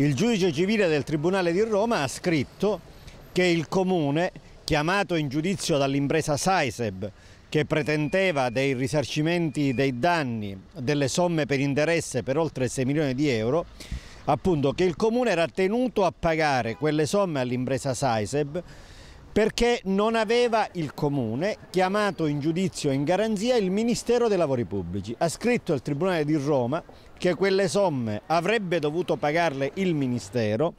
Il giudice civile del Tribunale di Roma ha scritto che il comune, chiamato in giudizio dall'impresa Saiseb, che pretendeva dei risarcimenti dei danni, delle somme per interesse per oltre 6 milioni di euro, appunto che il comune era tenuto a pagare quelle somme all'impresa Saiseb perché non aveva il Comune chiamato in giudizio e in garanzia il Ministero dei Lavori Pubblici. Ha scritto al Tribunale di Roma che quelle somme avrebbe dovuto pagarle il Ministero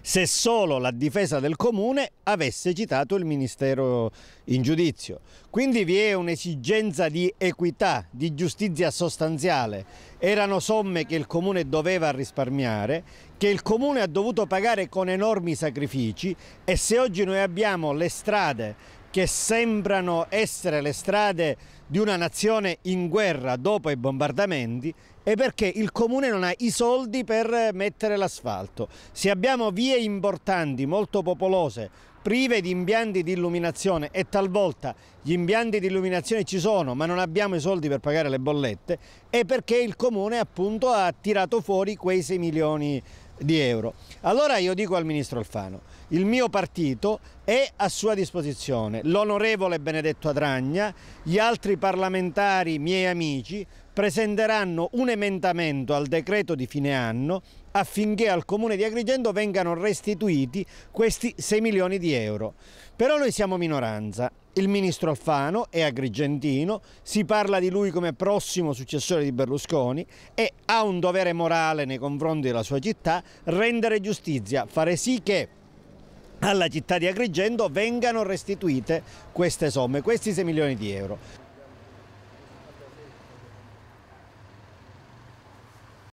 se solo la difesa del comune avesse citato il Ministero in giudizio. Quindi vi è un'esigenza di equità, di giustizia sostanziale. Erano somme che il comune doveva risparmiare, che il comune ha dovuto pagare con enormi sacrifici e se oggi noi abbiamo le strade che sembrano essere le strade di una nazione in guerra dopo i bombardamenti e perché il comune non ha i soldi per mettere l'asfalto. Se abbiamo vie importanti, molto popolose, prive di impianti di illuminazione e talvolta gli impianti di illuminazione ci sono ma non abbiamo i soldi per pagare le bollette, è perché il comune appunto ha tirato fuori quei 6 milioni di di euro. Allora io dico al ministro Alfano, il mio partito è a sua disposizione, l'onorevole Benedetto Adragna, gli altri parlamentari miei amici presenteranno un emendamento al decreto di fine anno affinché al comune di Agrigento vengano restituiti questi 6 milioni di euro. Però noi siamo minoranza. Il ministro Alfano è agrigentino, si parla di lui come prossimo successore di Berlusconi e ha un dovere morale nei confronti della sua città rendere giustizia, fare sì che alla città di Agrigento vengano restituite queste somme, questi 6 milioni di euro.